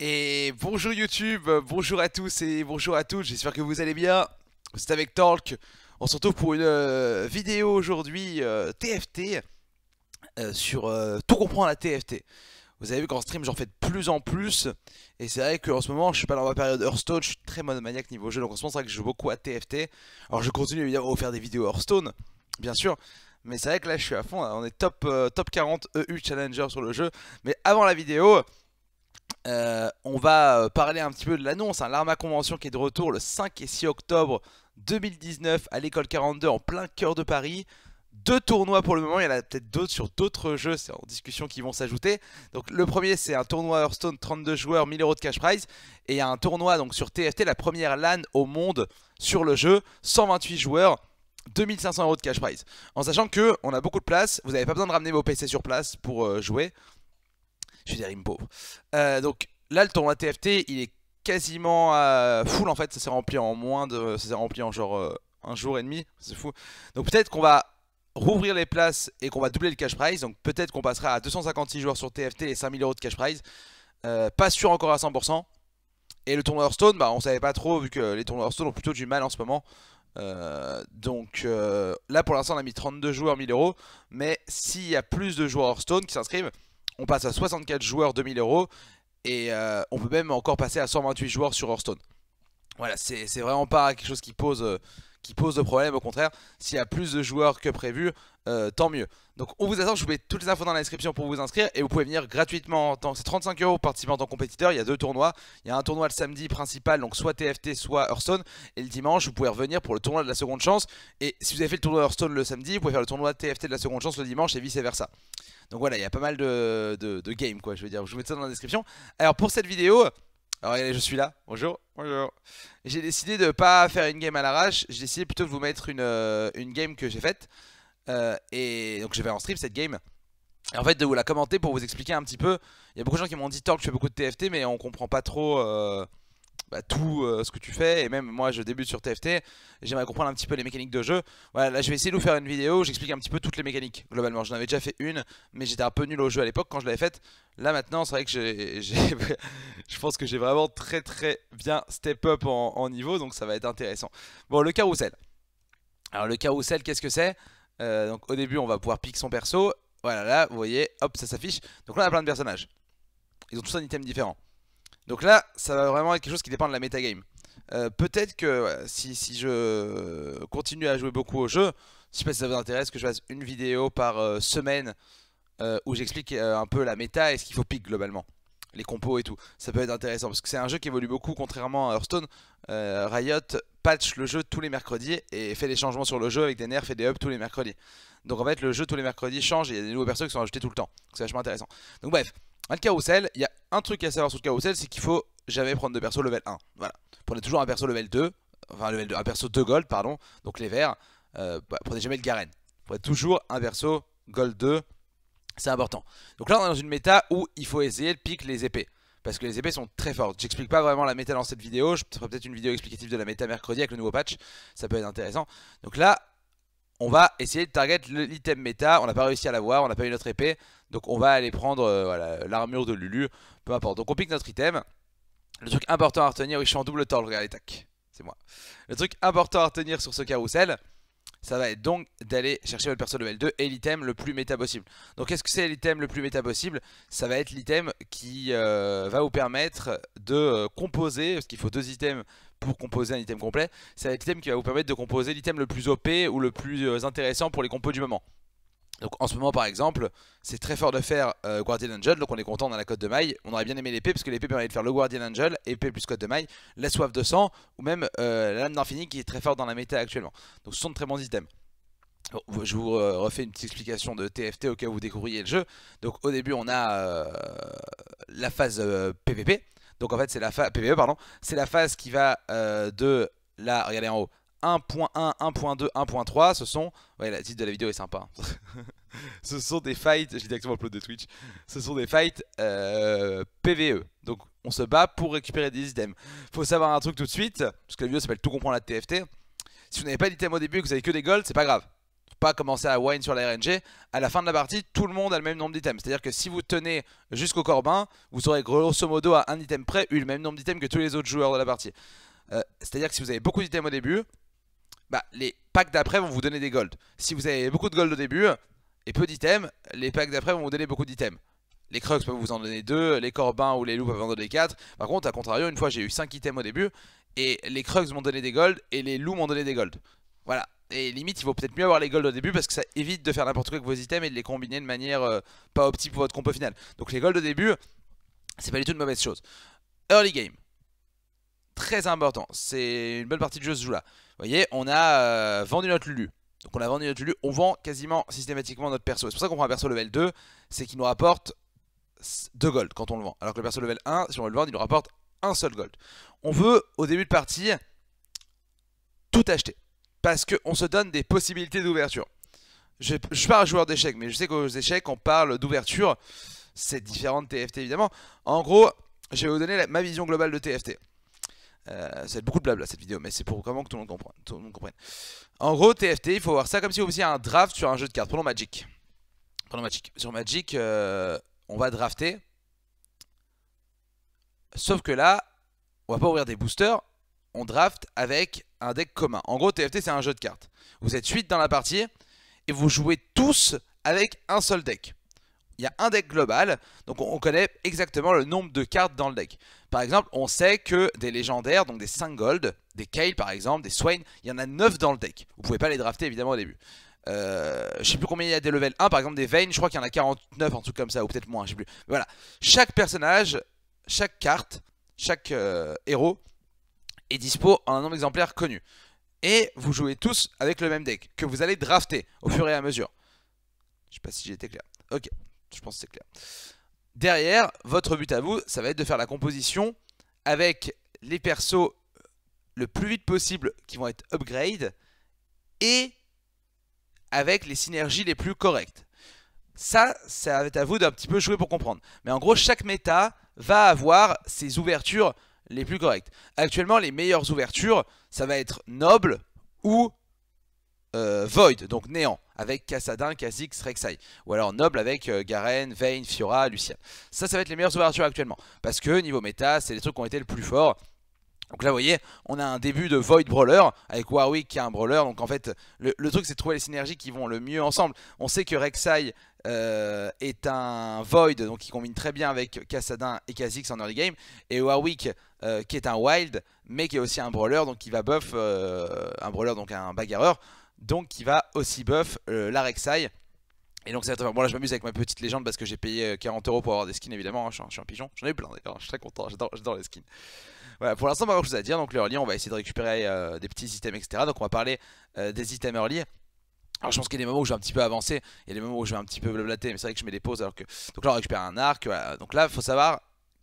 Et bonjour YouTube, bonjour à tous et bonjour à toutes, j'espère que vous allez bien. C'est avec Talk, on se retrouve pour une euh, vidéo aujourd'hui TFT euh, euh, sur tout comprendre la TFT. Vous avez vu qu'en stream j'en fais de plus en plus et c'est vrai qu'en ce moment je suis pas dans ma période Hearthstone, je suis très monomaniaque niveau jeu donc en ce moment que je joue beaucoup à TFT. Alors je continue évidemment à faire des vidéos Hearthstone, bien sûr, mais c'est vrai que là je suis à fond, on est top, top 40 EU Challenger sur le jeu. Mais avant la vidéo, euh, on va euh, parler un petit peu de l'annonce, hein. l'Arma Convention qui est de retour le 5 et 6 octobre 2019 à l'école 42 en plein cœur de Paris. Deux tournois pour le moment, il y en a peut-être d'autres sur d'autres jeux, c'est en discussion qui vont s'ajouter. Donc le premier c'est un tournoi Hearthstone 32 joueurs, 1000 euros de cash prize. Et il y a un tournoi donc sur TFT, la première LAN au monde sur le jeu, 128 joueurs. 2500 euros de cash prize. En sachant que on a beaucoup de place, vous n'avez pas besoin de ramener vos PC sur place pour euh, jouer. Je suis des euh, donc là, le tournoi TFT, il est quasiment full en fait. Ça s'est rempli en moins de. Ça s'est rempli en genre euh, un jour et demi. C'est fou. Donc peut-être qu'on va rouvrir les places et qu'on va doubler le cash prize. Donc peut-être qu'on passera à 256 joueurs sur TFT et 5000 euros de cash prize. Euh, pas sûr encore à 100%. Et le tournoi Hearthstone, bah, on savait pas trop vu que les tournois Hearthstone ont plutôt du mal en ce moment. donc là pour l'instant on a mis 32 joueurs 1000 euros mais s'il y a plus de joueurs Hearthstone qui s'inscrivent on passe à 64 joueurs 2000 euros et euh, on peut même encore passer à 128 joueurs sur Hearthstone. Voilà, c'est vraiment pas quelque chose qui pose euh, qui pose de problème. Au contraire, s'il y a plus de joueurs que prévu, euh, tant mieux. Donc on vous attend, je vous mets toutes les infos dans la description pour vous inscrire et vous pouvez venir gratuitement c'est 35 euros participer en tant que compétiteur, il y a deux tournois, il y a un tournoi le samedi principal donc soit TFT soit Hearthstone et le dimanche vous pouvez revenir pour le tournoi de la seconde chance et si vous avez fait le tournoi Hearthstone le samedi, vous pouvez faire le tournoi TFT de la seconde chance le dimanche et vice versa. Donc voilà, il y a pas mal de, de games quoi, je veux dire, je vous mets ça dans la description. Alors pour cette vidéo, alors ah je suis là. Bonjour. Bonjour. J'ai décidé de pas faire une game à l'arrache. J'ai décidé plutôt de vous mettre une, euh, une game que j'ai faite. Euh, et donc je vais en stream cette game. Et en fait de vous la commenter pour vous expliquer un petit peu. Il y a beaucoup de gens qui m'ont dit Torque, je fais beaucoup de TFT mais on comprend pas trop... Euh, bah, tout euh, ce que tu fais. Et même moi, je débute sur TFT. J'aimerais comprendre un petit peu les mécaniques de jeu. Voilà, là, je vais essayer de vous faire une vidéo. J'explique un petit peu toutes les mécaniques globalement. J'en avais déjà fait une, mais j'étais un peu nul au jeu à l'époque quand je l'avais faite. Là, maintenant, c'est vrai que j'ai, je pense que j'ai vraiment très très bien step up en, niveau. Donc, ça va être intéressant. Bon, le carousel. Alors, le carousel, qu'est-ce que c'est euh, donc au début on va pouvoir piquer son perso Voilà là vous voyez hop ça s'affiche Donc là on a plein de personnages Ils ont tous un item différent donc là, ça va vraiment être quelque chose qui dépend de la metagame. Euh, Peut-être que si, je continue à jouer beaucoup au jeu, je sais pas si ça vous intéresse que je fasse une vidéo par euh, semaine euh, où j'explique euh, un peu la méta et ce qu'il faut pick globalement. Les compos et tout, ça peut être intéressant parce que c'est un jeu qui évolue beaucoup contrairement à Hearthstone. Riot patch le jeu tous les mercredis et fait des changements sur le jeu avec des nerfs et des ups tous les mercredis. Donc en fait le jeu tous les mercredis change et il y a des nouveaux persos qui sont ajoutés tout le temps. C'est vachement intéressant. Donc bref, le carousel, il y a un truc à savoir sur le carousel, c'est qu'il faut jamais prendre de perso level 1. Voilà. Prenez toujours un perso level 2, enfin level 2, un perso 2 gold, pardon, donc les verts. Euh, bah, prenez jamais le Garen. Prenez toujours un perso gold 2, c'est important. Donc là, on est dans une méta où il faut essayer de pique les épées. Parce que les épées sont très fortes. J'explique pas vraiment la méta dans cette vidéo. Je ferai peut-être une vidéo explicative de la méta mercredi avec le nouveau patch. Ça peut être intéressant. Donc là, on va essayer de target l'item méta. On n'a pas réussi à l'avoir, on n'a pas eu notre épée. Donc on va aller prendre euh, l'armure de Lulu, peu importe. Donc on pique notre item. Le truc important à retenir, oui, je suis en double tall, regardez, tac, c'est moi. Le truc important à retenir sur ce carrousel, ça va être donc d'aller chercher votre perso level 2 et l'item le plus méta possible. Donc qu'est-ce que c'est l'item le plus méta possible Ça va être l'item qui euh, va vous permettre de euh, composer, parce qu'il faut deux items pour composer un item complet, c'est l'item qui va vous permettre de composer l'item le plus OP ou le plus euh, intéressant pour les compos du moment. Donc en ce moment par exemple, c'est très fort de faire euh, Guardian Angel, donc on est content, on a la cote de maille, on aurait bien aimé l'épée, parce que l'épée permet de faire le Guardian Angel, épée plus cote de maille, la soif de sang, ou même euh, la lame d'infini qui est très forte dans la méta actuellement. Donc ce sont de très bons items. Oh, je vous refais une petite explication de TFT au cas où vous découvriez le jeu. Donc au début on a la phase PVP, donc en fait, c'est la phase pardon, c'est la phase qui va euh, de là, regardez en haut, 1.1, 1.2, 1.3. Ce sont, ouais, la titre de la vidéo est sympa. Hein. ce sont des fights, je l'ai directement upload de Twitch. Ce sont des fights euh, PVE. Donc on se bat pour récupérer des items. Faut savoir un truc tout de suite, parce que la vidéo s'appelle Tout comprendre la TFT. Si vous n'avez pas d'item au début et que vous avez que des golds, c'est pas grave pas commencer à whine sur la RNG, à la fin de la partie, tout le monde a le même nombre d'items. C'est-à-dire que si vous tenez jusqu'au Corbin, vous aurez grosso modo à un item près eu le même nombre d'items que tous les autres joueurs de la partie. Euh, c'est-à-dire que si vous avez beaucoup d'items au début, bah, les packs d'après vont vous donner des golds. Si vous avez beaucoup de gold au début et peu d'items, les packs d'après vont vous donner beaucoup d'items. Les Crux peuvent vous en donner deux les Corbins ou les Loups peuvent en donner quatre Par contre, à contrario, une fois j'ai eu cinq items au début, et les Crux m'ont donné des golds, et les Loups m'ont donné des golds. Voilà, et limite, il vaut peut-être mieux avoir les golds au début parce que ça évite de faire n'importe quoi avec vos items et de les combiner de manière euh, pas optique pour votre compo final. Donc les golds au début, c'est pas du tout une mauvaise chose. Early game. Très important. C'est une bonne partie du jeu se joue là. Vous voyez, on a euh, vendu notre Lulu. Donc on a vendu notre Lulu. On vend quasiment systématiquement notre perso. C'est pour ça qu'on prend un perso level 2. C'est qu'il nous rapporte 2 gold quand on le vend. Alors que le perso level 1, si on veut le vendre, il nous rapporte un seul gold. On veut, au début de partie, tout acheter parce qu'on se donne des possibilités d'ouverture. Je, pas un joueur d'échecs, mais je sais qu'aux échecs, on parle d'ouverture. C'est différent de TFT, évidemment. En gros, je vais vous donner ma vision globale de TFT. va être beaucoup de blabla cette vidéo, mais c'est pour vraiment que tout le, monde comprenne, En gros, TFT, il faut voir ça comme si vous faisiez un draft sur un jeu de cartes. Prenons Magic. Prenons Magic. Sur Magic, euh, on va drafter. Sauf que là, on va pas ouvrir des boosters. On draft avec un deck commun. En gros, TFT, c'est un jeu de cartes. Vous êtes suite dans la partie et vous jouez tous avec un seul deck. Il y a un deck global, donc on connaît exactement le nombre de cartes dans le deck. Par exemple, on sait que des légendaires, donc des 5 gold, des Kale par exemple, des Swain, il y en a 9 dans le deck. Vous pouvez pas les drafter évidemment au début. Euh, je sais plus combien il y a des level 1, par exemple des Vayne, je crois qu'il y en a 49, un truc comme ça, ou peut-être moins, je sais plus. Voilà, chaque personnage, chaque carte, chaque euh, héros est dispo en un nombre d'exemplaires connu. Et vous jouez tous avec le même deck, que vous allez drafter au fur et à mesure. Je sais pas si j'ai clair. Ok, je pense que c'est clair. Derrière, votre but à vous, ça va être de faire la composition avec les persos euh, le plus vite possible qui vont être upgrade et avec les synergies les plus correctes. Ça, ça va être à vous d'un petit peu jouer pour comprendre. Mais en gros, chaque méta va avoir ses ouvertures les plus correctes. Actuellement, les meilleures ouvertures, ça va être Noble ou euh, Void, donc Néant, avec Cassadin, Kha'Zix, Rek'Sai. Ou alors Noble avec euh, Garen, Vayne, Fiora, Lucian. Ça, ça va être les meilleures ouvertures actuellement. Parce que niveau méta, c'est les trucs qui ont été le plus forts. Donc là, vous voyez, on a un début de Void Brawler avec Warwick qui est un Brawler. Donc en fait, le, le truc, c'est de trouver les synergies qui vont le mieux ensemble. On sait que Rek'Sai euh, est un Void, donc qui combine très bien avec Kassadin et Kha'Zix en early game, et Warwick euh, qui est un Wild, mais qui est aussi un Brawler, donc qui va buff, euh, un Brawler, donc un bagarreur, donc qui va aussi buff la Et donc ça bon là je m'amuse avec ma petite légende parce que j'ai payé 40 euros pour avoir des skins évidemment, hein, je, suis un, pigeon, j'en ai plein d'ailleurs, je suis très content, j'adore les skins. Voilà, pour l'instant pas grand chose à dire, donc le early on va essayer de récupérer des petits items etc. Donc on va parler des items early alors je pense qu'il y a des moments où je vais un petit peu avancer, il y a des moments où je vais un petit peu blablater, mais c'est vrai que je mets des pauses alors que... Donc là on récupère un arc, voilà. Donc là il faut savoir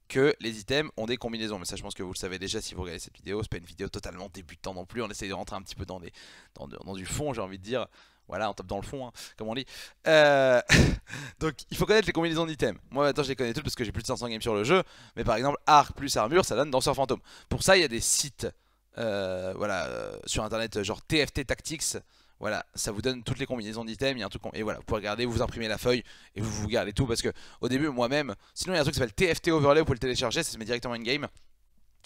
que les items ont des combinaisons, mais ça je pense que vous le savez déjà si vous regardez cette vidéo, c'est pas une vidéo totalement débutant non plus, on essaye de rentrer un petit peu dans, des... dans, du fond j'ai envie de dire, voilà, on tape dans le fond, hein, comme on dit. Euh, donc, il faut connaître les combinaisons d'items. Moi, maintenant, je les connais toutes parce que j'ai plus de 500 games sur le jeu. Mais par exemple, arc plus armure, ça donne danseur fantôme. Pour ça, il y a des sites euh, voilà, euh, sur internet, genre TFT Tactics. Voilà, ça vous donne toutes les combinaisons d'items, il un truc et voilà, vous pouvez regarder, vous imprimez la feuille et vous, vous gardez tout parce que au début moi-même, sinon il y a un truc qui s'appelle TFT Overlay, vous pouvez le télécharger, ça se met directement in game.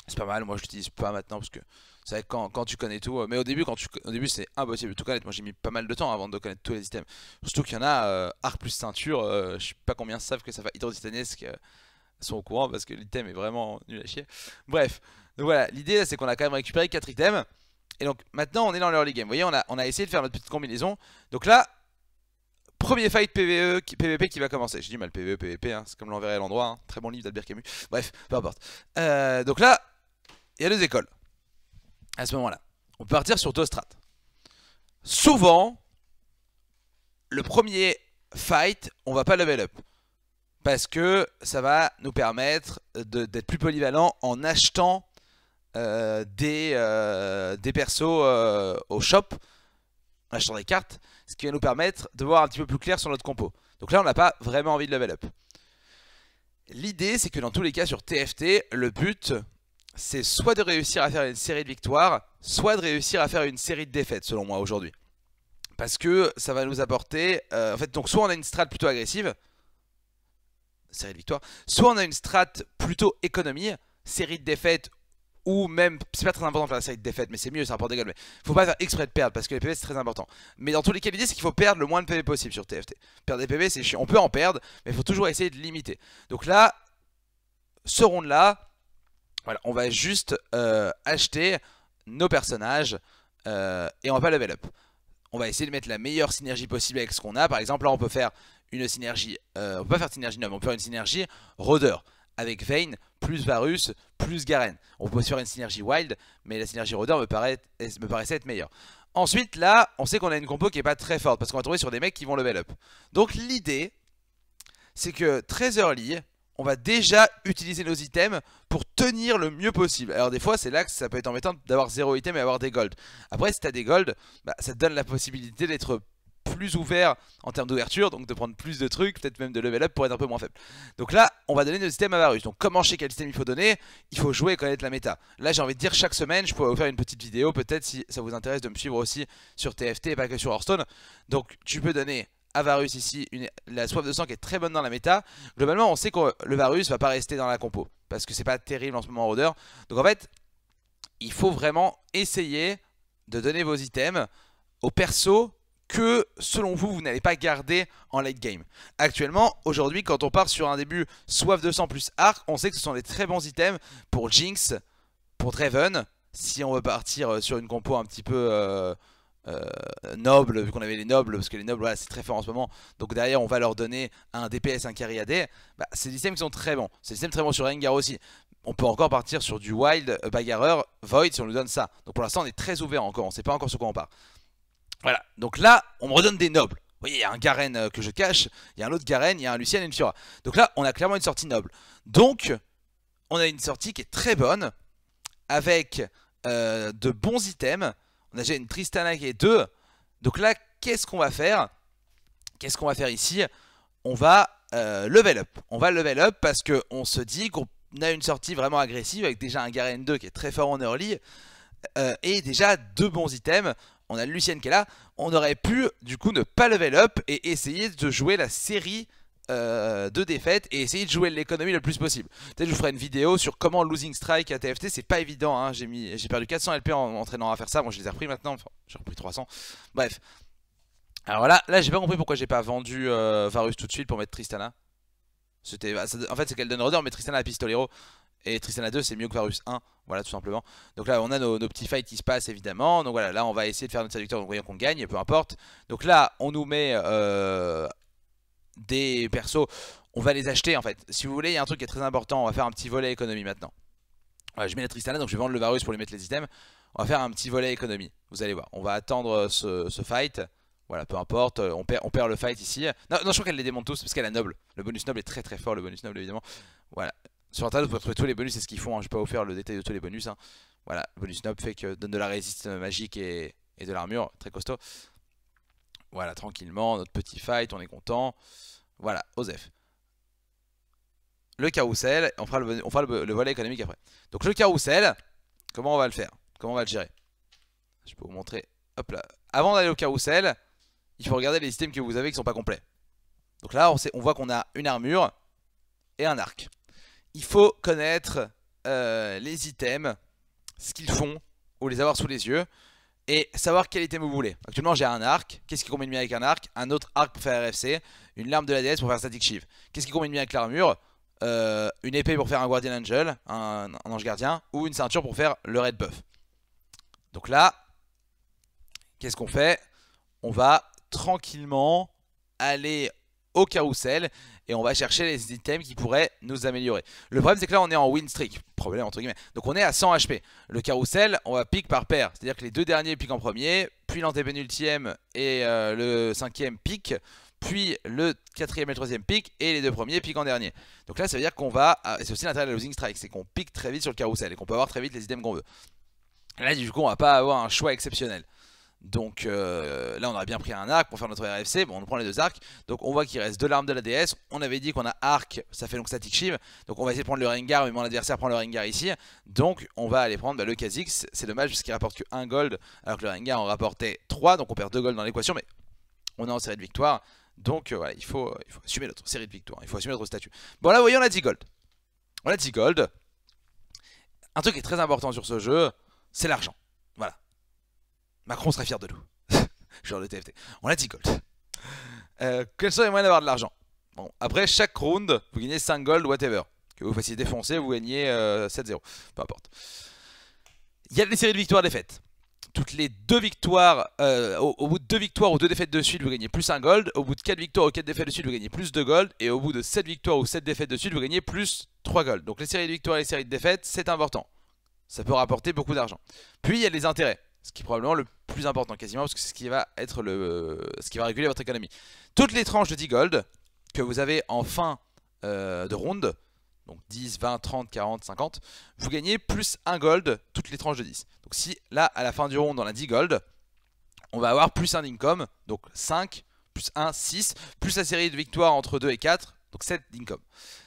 C'est pas mal, moi je l'utilise pas maintenant parce que c'est vrai que quand, quand, tu connais tout, euh, mais au début quand tu début c'est impossible de tout connaître. Moi j'ai mis pas mal de temps avant de connaître tous les items. Surtout qu'il y en a euh, arc plus ceinture, euh, je sais pas combien savent que ça fait hydrotitanesque euh, sont au courant parce que l'item est vraiment nul à chier. Bref, donc voilà, l'idée c'est qu'on a quand même récupéré 4 items. Et donc maintenant on est dans l'early game. Vous voyez, on a, on a essayé de faire notre petite combinaison. Donc là, premier fight PVE, PVP qui va commencer. J'ai dit mal PVE, PVP, hein. c'est comme l'enverrait à l'endroit. Hein. Très bon livre d'Albert Camus. Bref, peu importe. Euh, donc là, il y a deux écoles. À ce moment-là, on peut partir sur deux strats Souvent, le premier fight, on va pas level up. Parce que ça va nous permettre d'être plus polyvalent en achetant euh, des, euh, des persos euh, au shop en achetant des cartes, ce qui va nous permettre de voir un petit peu plus clair sur notre compo. Donc là, on n'a pas vraiment envie de level up. L'idée, c'est que dans tous les cas sur TFT, le but, c'est soit de réussir à faire une série de victoires, soit de réussir à faire une série de défaites, selon moi, aujourd'hui. Parce que ça va nous apporter... en fait, donc soit on a une strat plutôt agressive, série de victoires, soit on a une strat plutôt économie, série de défaites ou même, c'est pas très important de faire la série de défaites, mais c'est mieux, c'est important des Il mais faut pas faire exprès de perdre parce que les PV c'est très important. Mais dans tous les cas, l'idée c'est qu'il faut perdre le moins de PV possible sur TFT. Perdre des PV, c'est chiant, on peut en perdre, mais il faut toujours essayer de limiter. Donc là, ce round là, voilà, on va juste euh, acheter nos personnages euh, et on va pas level up. On va essayer de mettre la meilleure synergie possible avec ce qu'on a. Par exemple, là on peut faire une synergie, euh, on peut pas faire de synergie 9, on peut faire une synergie rôdeur avec Vayne, plus Varus, plus Garen. On peut faire une synergie wild, mais la synergie rôdeur me, paraît, me paraissait être meilleure. Ensuite, là, on sait qu'on a une compo qui n'est pas très forte, parce qu'on va tomber sur des mecs qui vont level up. Donc l'idée, c'est que très early, on va déjà utiliser nos items pour tenir le mieux possible. Alors des fois, c'est là que ça peut être embêtant d'avoir zéro item et avoir des gold. Après, si t'as des gold, bah, ça te donne la possibilité d'être plus ouvert en termes d'ouverture, donc de prendre plus de trucs, peut-être même de level up pour être un peu moins faible. Donc là, on va donner nos items à Varus. Donc comment je sais quel système il faut donner Il faut jouer et connaître la méta. Là, j'ai envie de dire, chaque semaine, je pourrais vous faire une petite vidéo, peut-être si ça vous intéresse de me suivre aussi sur TFT et pas que sur Hearthstone. Donc tu peux donner à Varus ici une... la soif de sang qui est très bonne dans la méta. Globalement, on sait que le Varus va pas rester dans la compo parce que c'est pas terrible en ce moment en rôdeur. Donc en fait, il faut vraiment essayer de donner vos items au perso que selon vous, vous n'allez pas garder en late game. Actuellement, aujourd'hui, quand on part sur un début soif de plus arc, on sait que ce sont des très bons items pour Jinx, pour Draven, si on veut partir euh, sur une compo un petit peu... Euh, euh, noble, vu qu'on avait les nobles, parce que les nobles, voilà, c'est très fort en ce moment. Donc derrière, on va leur donner un DPS, un carry AD. Bah, c'est des items qui sont très bons. C'est des items très bons sur Rengar aussi. On peut encore partir sur du wild, bagarreur, void si on nous donne ça. Donc pour l'instant, on est très ouvert encore. On sait pas encore sur quoi on part. Voilà, donc là, on me redonne des nobles. Vous voyez, il y a un Garen euh, que je cache, il y a un autre Garen, il y a un Lucien et une Fiora. Donc là, on a clairement une sortie noble. Donc, on a une sortie qui est très bonne, avec euh, de bons items. On a déjà une Tristana et est 2. Donc là, qu'est-ce qu'on va faire Qu'est-ce qu'on va faire ici On va euh, level up. On va level up parce qu'on se dit qu'on a une sortie vraiment agressive avec déjà un Garen 2 qui est très fort en early. et déjà deux bons items on a Lucienne qui est là, on aurait pu du coup ne pas level up et essayer de jouer la série euh, de défaites et essayer de jouer l'économie le plus possible. Peut-être je vous ferai une vidéo sur comment losing strike à TFT, c'est pas évident, hein. j'ai j'ai perdu 400 LP en entraînant à faire ça, bon, je les ai repris maintenant, enfin, j'ai repris 300, bref. Alors là, là j'ai pas compris pourquoi j'ai pas vendu euh, Varus tout de suite pour mettre Tristana. C'était, bah, en fait c'est qu'elle donne order, mais Tristana la Pistolero. Et Tristana 2 c'est mieux que Varus 1 voilà tout simplement. Donc là on a nos, petits fights qui se passent évidemment. Donc voilà là on va essayer de faire notre traducteur, donc voyons qu'on gagne, peu importe. Donc là on nous met euh, des persos, on va les acheter en fait. Si vous voulez il y a un truc qui est très important, on va faire un petit volet économie maintenant. je mets la Tristana donc je vais vendre le Varus pour lui mettre les items. On va faire un petit volet économie, vous allez voir. On va attendre euh, ce, fight. Voilà, peu importe, on perd, on perd le fight ici. Non, non je crois qu'elle les démonte tous parce qu'elle a noble. Le bonus noble est très très fort, le bonus noble évidemment. Voilà, sur internet, vous pouvez trouver tous les bonus, c'est ce qu'ils font. je ne peux pas vous faire le détail de tous les bonus. Hein. Voilà, bonus nob fait que donne de la résistance magique et, de l'armure, très costaud. Voilà, tranquillement, notre petit fight, on est content. Voilà, Osef. Le carrousel, on fera, le, on volet économique après. Donc le carrousel, comment on va le faire Comment on va le gérer Je peux vous montrer. Hop là. Avant d'aller au carrousel, il faut regarder les systèmes que vous avez qui sont pas complets. Donc là, on, sait, on voit qu'on a une armure et un arc il faut connaître euh, les items, ce qu'ils font, ou les avoir sous les yeux, et savoir quel item vous voulez. Actuellement, j'ai un arc. Qu'est-ce qui combine bien avec un arc Un autre arc pour faire RFC, une larme de la déesse pour faire static shift. Qu'est-ce qui combine bien avec l'armure euh, Une épée pour faire un guardian angel, un, un, ange gardien, ou une ceinture pour faire le red buff. Donc là, qu'est-ce qu'on fait On va tranquillement aller au carousel et on va chercher les items qui pourraient nous améliorer. Le problème c'est que là on est en win streak, problème entre guillemets. Donc on est à 100 HP. Le carousel, on va pique par paire, c'est-à-dire que les deux derniers piquent en premier, puis l'antépénultième et euh, le cinquième piquent, puis le quatrième et le troisième pique, et les deux premiers piquent en dernier. Donc là ça veut dire qu'on va, ah, c'est aussi l'intérêt de la losing strike, c'est qu'on pique très vite sur le carousel et qu'on peut avoir très vite les items qu'on veut. Là du coup on va pas avoir un choix exceptionnel. Donc euh, là, on aurait bien pris un arc pour faire notre RFC. Bon, on prend les deux arcs. Donc on voit qu'il reste deux larmes de la DS. On avait dit qu'on a arc, ça fait donc static shiv. Donc on va essayer de prendre le Rengar, mais mon adversaire prend le Rengar ici. Donc on va aller prendre bah, le Kha'Zix. C'est dommage parce qu'il rapporte que 1 gold, alors que le Rengar en rapportait 3. Donc on perd 2 gold dans l'équation, mais on est en série de victoires. Donc euh, voilà, il faut, il faut assumer notre série de victoires. Il faut assumer notre statut. Bon là, vous voyez, on a 10 gold. On a 10 gold. Un truc qui est très important sur ce jeu, c'est l'argent. Macron serait fier de nous. Genre le TFT. On a 10 Euh, quels sont les moyens d'avoir de l'argent Bon, après chaque round, vous gagnez 5 gold, whatever. Que vous fassiez défoncer, vous gagnez 7-0. Euh, peu importe. Il y a les séries de victoires défaites. Toutes les deux victoires, euh, au, bout de deux victoires ou deux défaites de suite, vous gagnez plus 1 gold. Au bout de 4 victoires ou 4 défaites de suite, vous gagnez plus 2 gold. Et au bout de 7 victoires ou 7 défaites de suite, vous gagnez plus 3 gold. Donc les séries de victoires et les séries de défaites, c'est important. Ça peut rapporter beaucoup d'argent. Puis il y a les intérêts. Ce qui est probablement le plus important quasiment parce que c'est ce qui va être le, ce qui va réguler votre économie. Toutes les tranches de 10 gold que vous avez en fin euh, de ronde, donc 10, 20, 30, 40, 50, vous gagnez plus 1 gold toutes les tranches de 10. Donc si là à la fin du round on a 10 gold, on va avoir plus 1 income. donc 5, plus 1, 6, plus la série de victoires entre 2 et 4, donc 7 d'income.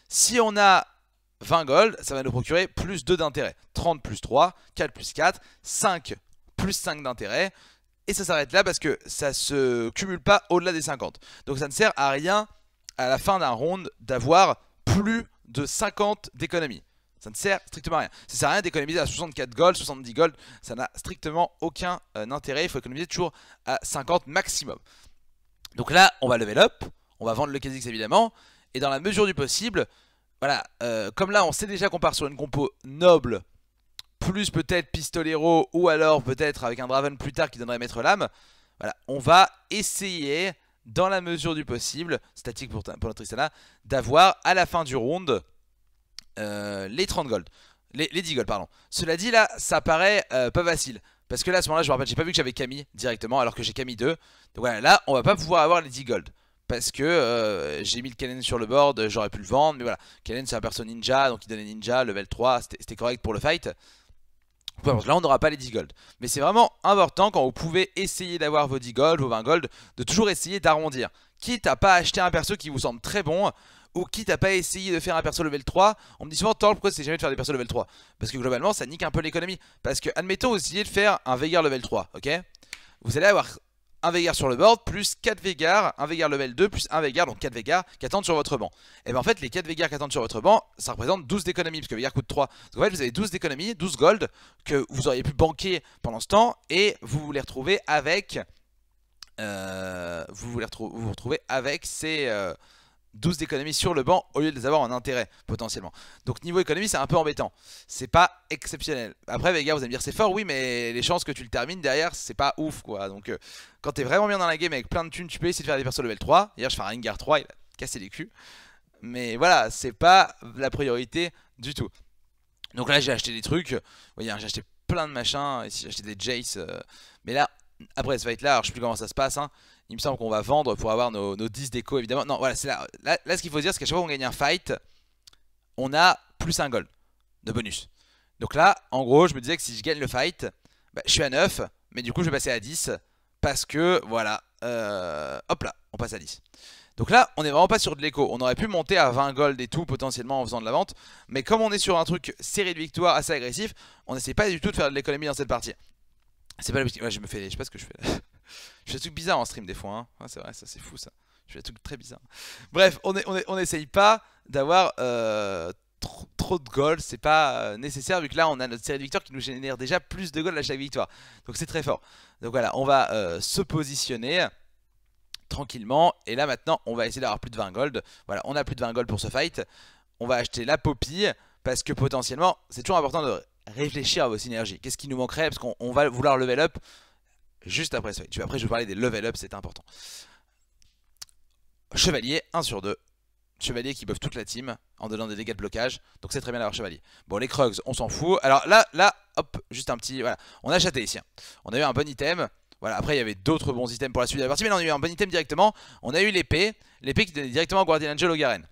Si on a 20 gold, ça va nous procurer plus 2 d'intérêt. 30 plus 3, 4 plus 4, 5 plus 5 d'intérêt. Et ça s'arrête là parce que ça se cumule pas au-delà des 50. Donc ça ne sert à rien à la fin d'un round d'avoir plus de 50 d'économies. Ça ne sert strictement à rien. Ça sert à rien d'économiser à 64 gold, 70 gold. Ça n'a strictement aucun euh, intérêt. Il faut économiser toujours à 50 maximum. Donc là, on va level up. On va vendre le Kha'Zix évidemment. Et dans la mesure du possible, voilà, euh, comme là on sait déjà qu'on part sur une compo noble plus peut-être Pistolero ou alors peut-être avec un Draven plus tard qui donnerait Maître l'âme Voilà, on va essayer dans la mesure du possible, statique pour, pour notre Tristana, d'avoir à la fin du round euh, les 30 gold. Les, les, 10 gold, pardon. Cela dit, là, ça paraît euh, pas facile. Parce que là, à ce moment-là, je me rappelle, j'ai pas vu que j'avais Camille directement, alors que j'ai Camille 2. Donc voilà, là, on va pas pouvoir avoir les 10 gold. Parce que euh, j'ai mis le Kalen sur le board, j'aurais pu le vendre, mais voilà. Kalen, c'est un perso ninja, donc il donnait ninja, level 3, c'était correct pour le fight là, on n'aura pas les 10 gold. Mais c'est vraiment important quand vous pouvez essayer d'avoir vos 10 gold, vos 20 gold, de toujours essayer d'arrondir. Quitte à pas acheter un perso qui vous semble très bon, ou quitte à pas essayer de faire un perso level 3, on me dit souvent, le pourquoi c'est jamais de faire des persos level 3 Parce que globalement, ça nique un peu l'économie. Parce que, admettons, vous essayez de faire un Veigar level 3, ok Vous allez avoir 1 Veigar sur le board, plus 4 Veigar, 1 Vegar level 2, plus 1 Vegar, donc 4 Veigar qui attendent sur votre banc. Et eh bien en fait, les 4 Veigar qui attendent sur votre banc, ça représente 12 d'économie, puisque que coûte 3. Donc en fait, vous avez 12 d'économie, 12 gold, que vous auriez pu banquer pendant ce temps, et vous les retrouvez avec... Euh, vous, vous, les retrouvez, avec ces... Euh, 12 d'économie sur le banc au lieu de les avoir en intérêt potentiellement. Donc niveau économie, c'est un peu embêtant. C'est pas exceptionnel. Après les gars vous allez me dire c'est fort, oui, mais les chances que tu le termines derrière, c'est pas ouf quoi. Donc euh, quand t'es vraiment bien dans la game avec plein de thunes, tu peux essayer de faire des persos level 3. Hier, je fais un ringar 3, il a cassé les culs. Mais voilà, c'est pas la priorité du tout. Donc là, j'ai acheté des trucs. Vous voyez, hein, j'ai acheté plein de machins. Ici, j'ai acheté des Jace. Euh, mais là, après ce fight là, alors je sais plus comment ça se passe, hein, il me semble qu'on va vendre pour avoir nos, 10 déco évidemment. Non, voilà, c'est là. là. ce qu'il faut dire, c'est qu'à chaque fois qu'on gagne un fight, on a plus un gold de bonus. Donc là, en gros, je me disais que si je gagne le fight, bah, je suis à 9, mais du coup, je vais passer à 10 parce que, voilà, euh, hop là, on passe à 10. Donc là, on n'est vraiment pas sur de l'écho. On aurait pu monter à 20 gold et tout potentiellement en faisant de la vente. Mais comme on est sur un truc série de victoires assez agressif, on n'essaie pas du tout de faire de l'économie dans cette partie. C'est pas l'objectif. Ouais, je me fais. Je sais pas ce que je fais. Je fais des trucs bizarres en stream des fois. Hein. c'est vrai, ça c'est fou ça. Je fais des trucs très bizarres. Bref, on n'essaye on, on essaye pas d'avoir euh, trop, de gold, C'est pas euh, nécessaire vu que là on a notre série de victoires qui nous génère déjà plus de gold à chaque victoire. Donc c'est très fort. Donc voilà, on va euh, se positionner tranquillement. Et là maintenant, on va essayer d'avoir plus de 20 gold. Voilà, on a plus de 20 gold pour ce fight. On va acheter la poppy parce que potentiellement, c'est toujours important de réfléchir à vos synergies. Qu'est-ce qui nous manquerait Parce qu'on va vouloir level up juste après ça. Après, je vais parler des level up, c'est important. Chevalier, 1 sur 2. Chevalier qui buff toute la team en donnant des dégâts de blocage. Donc c'est très bien d'avoir Chevalier. Bon, les Krugs, on s'en fout. Alors là, là, hop, juste un petit... Voilà, on a chaté ici. Hein. On a eu un bon item. Voilà, après il y avait d'autres bons items pour la suite de la partie. Mais on a eu un bon item directement. On a eu l'épée. L'épée qui donnait directement Guardian Angel au Garen.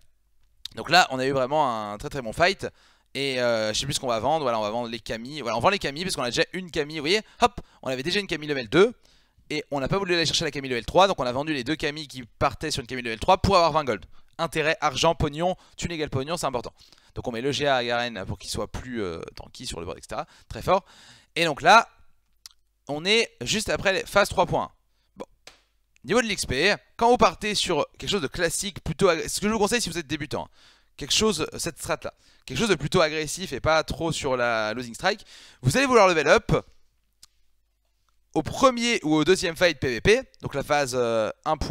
Donc là, on a eu vraiment un très très bon fight. Et euh, je sais plus ce qu'on va vendre, voilà on va vendre les camis Voilà on vend les camis parce qu'on a déjà une camis, vous voyez Hop, on avait déjà une camille level 2 Et on n'a pas voulu aller chercher la camille level 3 Donc on a vendu les deux camis qui partaient sur une camille level 3 pour avoir 20 gold Intérêt, argent, pognon, thune égale pognon, c'est important Donc on met le GA à Garen pour qu'il soit plus euh, tanky sur le board etc Très fort Et donc là, on est juste après les phase Bon Niveau de l'XP, quand vous partez sur quelque chose de classique, plutôt ce que je vous conseille si vous êtes débutant, quelque chose, euh, cette strat là, quelque chose de plutôt agressif et pas trop sur la losing strike, vous allez vouloir level up au premier ou au deuxième fight PVP, donc la phase 1.1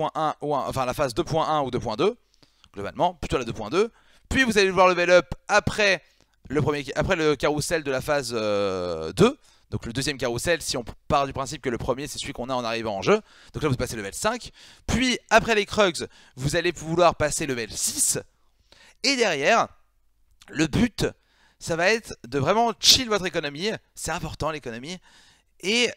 euh, ou enfin la phase 2.1 ou 2.2, globalement, plutôt la 2.2, puis vous allez vouloir level up après le, premier, après le carrousel de la phase 2, euh, donc le deuxième carousel si on part du principe que le premier c'est celui qu'on a en arrivant en jeu, donc là vous passez level 5, puis après les Krugs, vous allez vouloir passer level 6, et derrière, le but, ça va être de vraiment chill votre économie, c'est important l'économie, et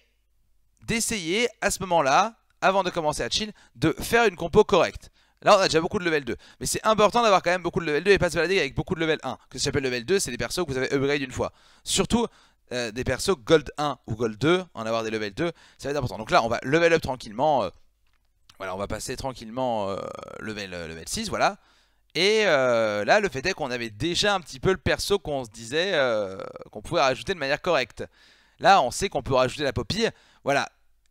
d'essayer à ce moment-là, avant de commencer à chill, de faire une compo correcte. Là on a déjà beaucoup de level 2, mais c'est important d'avoir quand même beaucoup de level 2 et pas se balader avec beaucoup de level 1. Que j'appelle level 2, c'est des persos que vous avez upgrade une fois. Surtout euh, des persos gold 1 ou gold 2, en avoir des level 2, ça va être important. Donc là on va level up tranquillement, euh, voilà on va passer tranquillement euh, level, level 6, voilà. Et euh, là, le fait est qu'on avait déjà un petit peu le perso qu'on se disait euh, qu'on pouvait rajouter de manière correcte. Là, on sait qu'on peut rajouter la poppy. Voilà,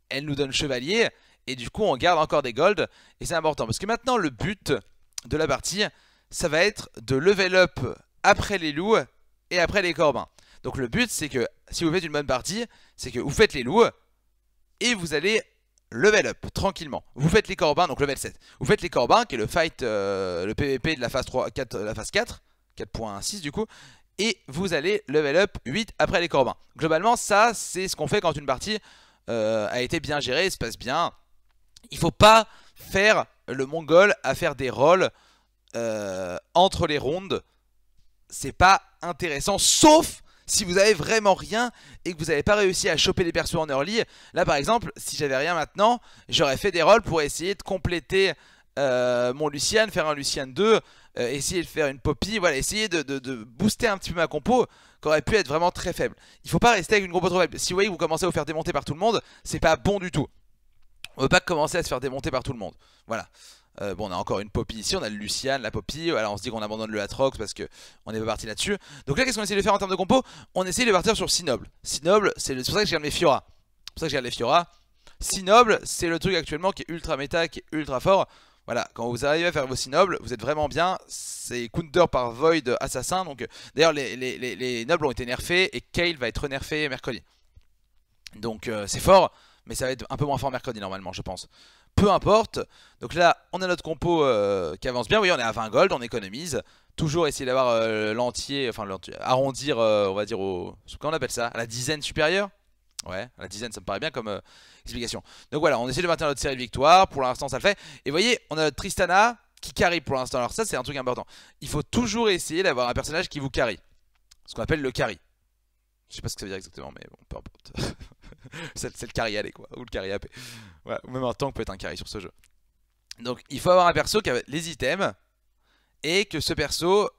elle nous donne chevalier. Et du coup, on garde encore des golds. Et c'est important. Parce que maintenant, le but de la partie, ça va être de level up après les loups et après les corbins. Donc le but, c'est que si vous faites une bonne partie, c'est que vous faites les loups et vous allez level up tranquillement. Vous faites les corbins, donc level 7. Vous faites les corbins qui est le fight, euh, le PVP de la phase 3, 4, la phase 4, 4.6 du coup. Et vous allez level up 8 après les corbins. Globalement, ça c'est ce qu'on fait quand une partie euh, a été bien gérée, se passe bien. Il faut pas faire le mongol à faire des rolls euh, entre les rondes. C'est pas intéressant, sauf si vous avez vraiment rien et que vous n'avez pas réussi à choper les persos en early, là par exemple, si j'avais rien maintenant, j'aurais fait des rolls pour essayer de compléter euh, mon Lucian, faire un Lucian 2, euh, essayer de faire une Poppy, voilà, essayer de, booster un petit peu ma compo qui aurait pu être vraiment très faible. Il ne faut pas rester avec une compo trop faible. Si vous voyez vous commencez à vous faire démonter par tout le monde, c'est pas bon du tout. On ne veut pas commencer à se faire démonter par tout le monde. Voilà. Euh, bon, on a encore une Poppy ici, on a le Lucian, la Poppy. Alors on se dit qu'on abandonne le Atrox parce que on n'est pas parti là-dessus. Donc là, qu'est-ce qu'on essaie de faire en termes de compo On essaie de partir sur Sinoble. Sinoble, c'est le... pour ça que j'ai les Fiora. C'est pour ça que j'ai les Fiora. Sinoble, c'est le truc actuellement qui est ultra méta, qui est ultra fort. Voilà, quand vous arrivez à faire vos nobles, vous êtes vraiment bien. C'est counter par Void Assassin. Donc, d'ailleurs, les, nobles ont été nerfés et Kale va être nerfé mercredi. Donc, euh, c'est fort, mais ça va être un peu moins fort mercredi normalement, je pense peu importe. Donc là, on a notre compo euh, qui avance bien. Oui, on est à 20 gold, on économise. Toujours essayer d'avoir euh, l'entier, enfin arrondir, euh, on va dire, au. Comment on appelle ça À la dizaine supérieure Ouais, à la dizaine, ça me paraît bien comme explication. Donc voilà, on essaie de maintenir notre série de victoires. Pour l'instant, ça le fait. Et vous voyez, on a notre Tristana qui carry pour l'instant. Alors ça, c'est un truc important. Il faut toujours essayer d'avoir un personnage qui vous carry. Ce qu'on appelle le carry. Je sais pas ce que ça veut dire exactement, mais bon, peu importe. c'est le carry aller quoi, ou le carry AP. Ou même un tank peut être un carry sur ce jeu. Donc il faut avoir un perso qui a les items et que ce perso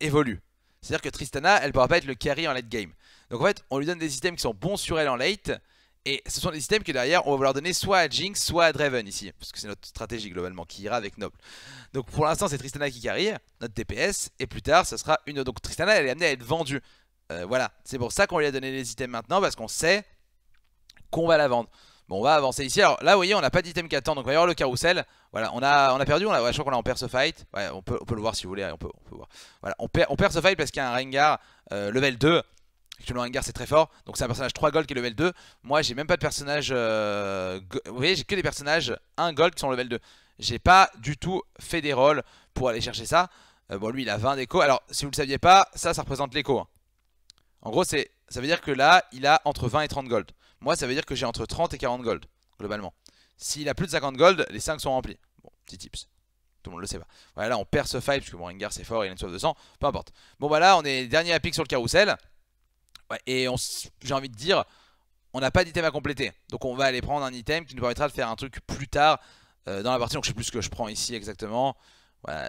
évolue. C'est-à-dire que Tristana, elle pourra pas être le carry en late game. Donc en fait, on lui donne des items qui sont bons sur elle en late. Et ce sont des items que derrière, on va vouloir donner soit à Jinx, soit à Draven ici. Parce que c'est notre stratégie globalement qui ira avec Noble. Donc pour l'instant, c'est Tristana qui carry, notre DPS. Et plus tard, ce sera une... Donc Tristana, elle est amenée à être vendue. Euh, voilà, c'est pour ça qu'on lui a donné les items maintenant, parce qu'on sait qu'on va la vendre. Bon, on va avancer ici. Alors là, vous voyez, on n'a pas d'item qui attend, donc on va y avoir le carrousel. Voilà, on a, on a perdu, on a, je crois qu'on on perd ce fight. Ouais, on peut, le voir si vous voulez, on peut, on voir. Voilà, on perd, on perd ce fight parce qu'il y a un Rengar euh, level 2. Actuellement, Rengar c'est très fort, donc c'est un personnage 3 gold qui est level 2. Moi, j'ai même pas de personnage. Euh, vous voyez, j'ai que des personnages 1 gold qui sont level 2. J'ai pas du tout fait des rolls pour aller chercher ça. Euh, bon, lui il a 20 d'écho. Alors, si vous le saviez pas, ça, ça représente l'écho. Hein. En gros, c'est ça veut dire que là, il a entre 20 et 30 gold. Moi, ça veut dire que j'ai entre 30 et 40 gold, globalement. S'il a plus de 50 gold, les 5 sont remplis. Bon, petit tips. Tout le monde le sait pas. Voilà, là, on perd ce fight, parce que c'est fort, il a une soif de sang. Peu importe. Bon, voilà, bah là, on est dernier à pic sur le carrousel. et j'ai envie de dire, on n'a pas d'item à compléter. Donc on va aller prendre un item qui nous permettra de faire un truc plus tard euh, dans la partie. Donc je sais plus ce que je prends ici exactement.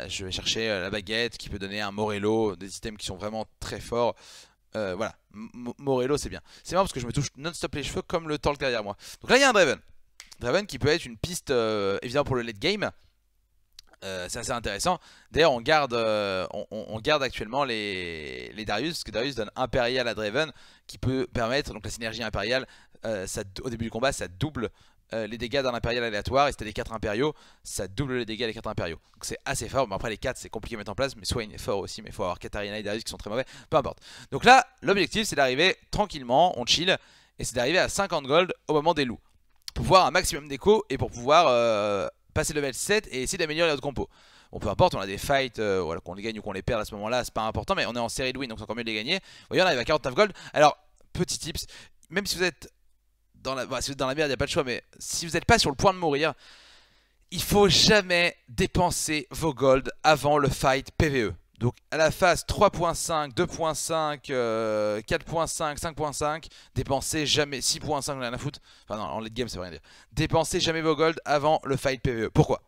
je vais chercher euh, la baguette qui peut donner un Morello, des items qui sont vraiment très forts. Euh, voilà, Morello c'est bien. C'est marrant parce que je me touche non-stop les cheveux comme le tank derrière moi. Donc là il y a un Draven. Draven qui peut être une piste euh, évidemment pour le late game. Euh, c'est assez intéressant. D'ailleurs, on garde, on, garde actuellement les, les, Darius, parce que Darius donne Impérial à Draven, qui peut permettre, donc la synergie impériale, ça, au début du combat, ça double euh, les dégâts d'un impérial aléatoire. Et si t'as des 4 impériaux, ça double les dégâts des 4 impériaux. Donc c'est assez fort. mais après, les 4, c'est compliqué à mettre en place, mais soit il est fort aussi. Mais il faut avoir Katarina et Darius qui sont très mauvais. Peu importe. Donc là, l'objectif, c'est d'arriver tranquillement, on chill. Et c'est d'arriver à 50 gold au moment des loups. Pour pouvoir un maximum d'écho et pour pouvoir passer euh, passer level 7 et essayer d'améliorer notre compo. Bon, peu importe, on a des fights, euh, voilà, qu'on les gagne ou qu'on les perd à ce moment-là, c'est pas important, mais on est en série de win, donc c'est encore mieux de les gagner. Vous voyez, on arrive à 49 gold. Alors, petit tips, même si vous êtes dans la, si vous êtes dans la merde, il n'y a pas de choix, mais si vous n'êtes pas sur le point de mourir, il faut jamais dépenser vos gold avant le fight PVE. Donc à la phase 3.5, 2.5, 4.5, 5.5, dépensez jamais 6.5, rien à foutre. Enfin non, en late game ça veut rien dire. Dépensez jamais vos golds avant le fight PVE. Pourquoi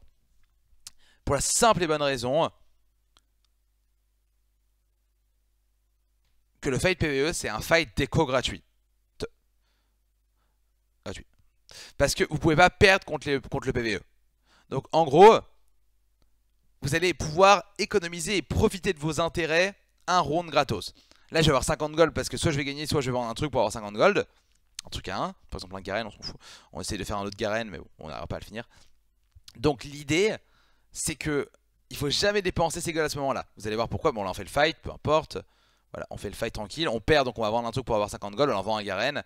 Pour la simple et bonne raison que le fight PVE c'est un fight déco gratuit. Parce que vous pouvez pas perdre contre, le PVE. Donc en gros, vous allez pouvoir économiser et profiter de vos intérêts un round gratos. Là, je vais avoir 50 gold parce que soit je vais gagner, soit je vais vendre un truc pour avoir 50 gold. Un truc à 1, par exemple un Garen, on s'en essaie de faire un autre Garen, mais on n'arrive pas à le finir. Donc l'idée, c'est que il faut jamais dépenser ces golds à ce moment-là. Vous allez voir pourquoi. Bon, là, on fait le fight, peu importe. Voilà, on fait le fight tranquille. On perd, donc on va vendre un truc pour avoir 50 gold. On en vend un Garen.